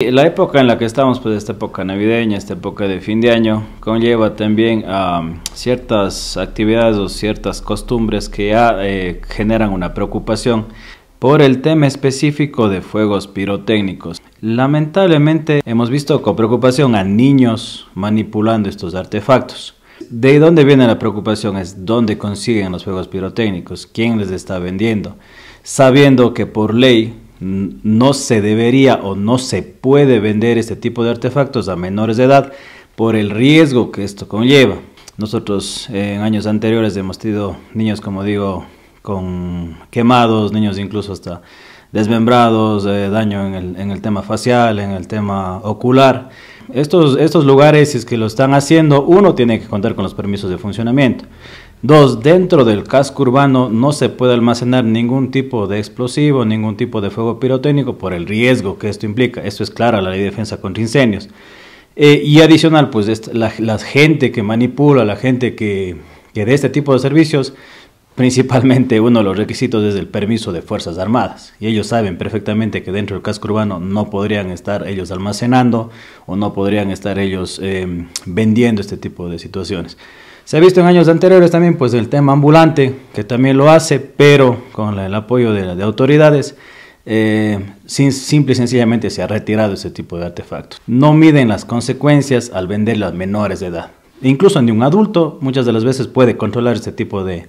La época en la que estamos, pues esta época navideña, esta época de fin de año, conlleva también a ciertas actividades o ciertas costumbres que ya eh, generan una preocupación por el tema específico de fuegos pirotécnicos. Lamentablemente hemos visto con preocupación a niños manipulando estos artefactos. ¿De dónde viene la preocupación? Es dónde consiguen los fuegos pirotécnicos, quién les está vendiendo, sabiendo que por ley no se debería o no se puede vender este tipo de artefactos a menores de edad por el riesgo que esto conlleva. Nosotros en años anteriores hemos tenido niños, como digo, con quemados, niños incluso hasta desmembrados, eh, daño en el, tema facial, en el tema ocular. Estos, estos lugares, si es que lo están haciendo, uno tiene que contar con los permisos de funcionamiento. Dos, dentro del casco urbano no se puede almacenar ningún tipo de explosivo, ningún tipo de fuego pirotécnico por el riesgo que esto implica. Esto es clara la ley de defensa contra incendios. Eh, y adicional, pues la, gente que manipula, la gente que, que de este tipo de servicios, principalmente uno de los requisitos es el permiso de Fuerzas Armadas. Y ellos saben perfectamente que dentro del casco urbano no podrían estar ellos almacenando o no podrían estar ellos eh, vendiendo este tipo de situaciones. Se ha visto en años anteriores también pues el tema ambulante, que también lo hace, pero con el apoyo de, autoridades, eh, simple y sencillamente se ha retirado ese tipo de artefactos. No miden las consecuencias al vender a menores de edad incluso ni un adulto muchas de las veces puede controlar este tipo de,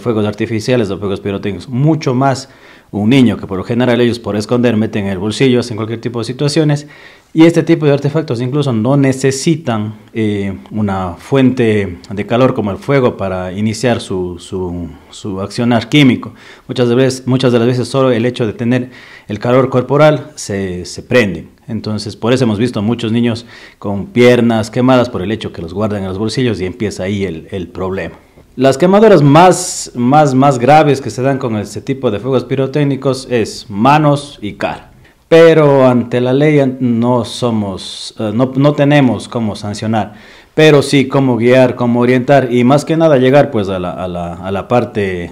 fuegos artificiales o fuegos pirotécnicos, mucho más un niño que por lo general ellos por esconder meten en el bolsillo, en cualquier tipo de situaciones y este tipo de artefactos incluso no necesitan eh, una fuente de calor como el fuego para iniciar su, su, su accionar químico. Muchas de, veces, muchas de las veces solo el hecho de tener el calor corporal se, se prende. Entonces, por eso hemos visto muchos niños con piernas quemadas por el hecho que los guardan en los bolsillos y empieza ahí el, problema. Las quemaduras más, más, más graves que se dan con este tipo de fuegos pirotécnicos es manos y cara. Pero ante la ley no somos, eh, no, no tenemos cómo sancionar, pero sí cómo guiar, cómo orientar y más que nada llegar pues a la, a la, a la parte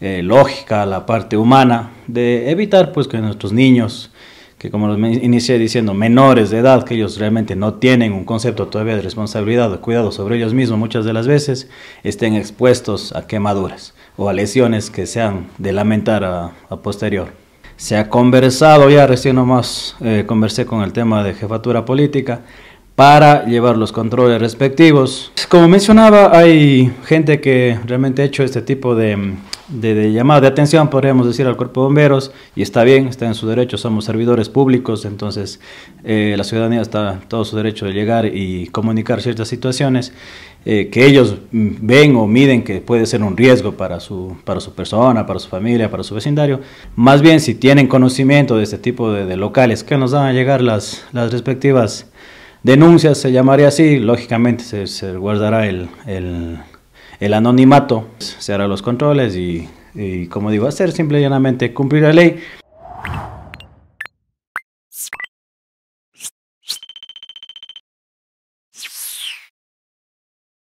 eh, lógica, a la parte humana de evitar pues que nuestros niños que como inicié diciendo, menores de edad, que ellos realmente no tienen un concepto todavía de responsabilidad de cuidado sobre ellos mismos muchas de las veces, estén expuestos a quemaduras o a lesiones que sean de lamentar a, posterior. Se ha conversado ya, recién nomás eh, conversé con el tema de jefatura política, para llevar los controles respectivos. Como mencionaba, hay gente que realmente ha hecho este tipo de de, llamada de atención, podríamos decir, al cuerpo de bomberos, y está bien, está en su derecho, somos servidores públicos, entonces eh, la ciudadanía está en todo su derecho de llegar y comunicar ciertas situaciones eh, que ellos mm, ven o miden que puede ser un riesgo para su, para su persona, para su familia, para su vecindario. Más bien, si tienen conocimiento de este tipo de, locales que nos van a llegar las, las respectivas denuncias, se llamaría así, lógicamente se, guardará el el anonimato, se hará los controles y, y como digo, hacer simple y llanamente cumplir la ley.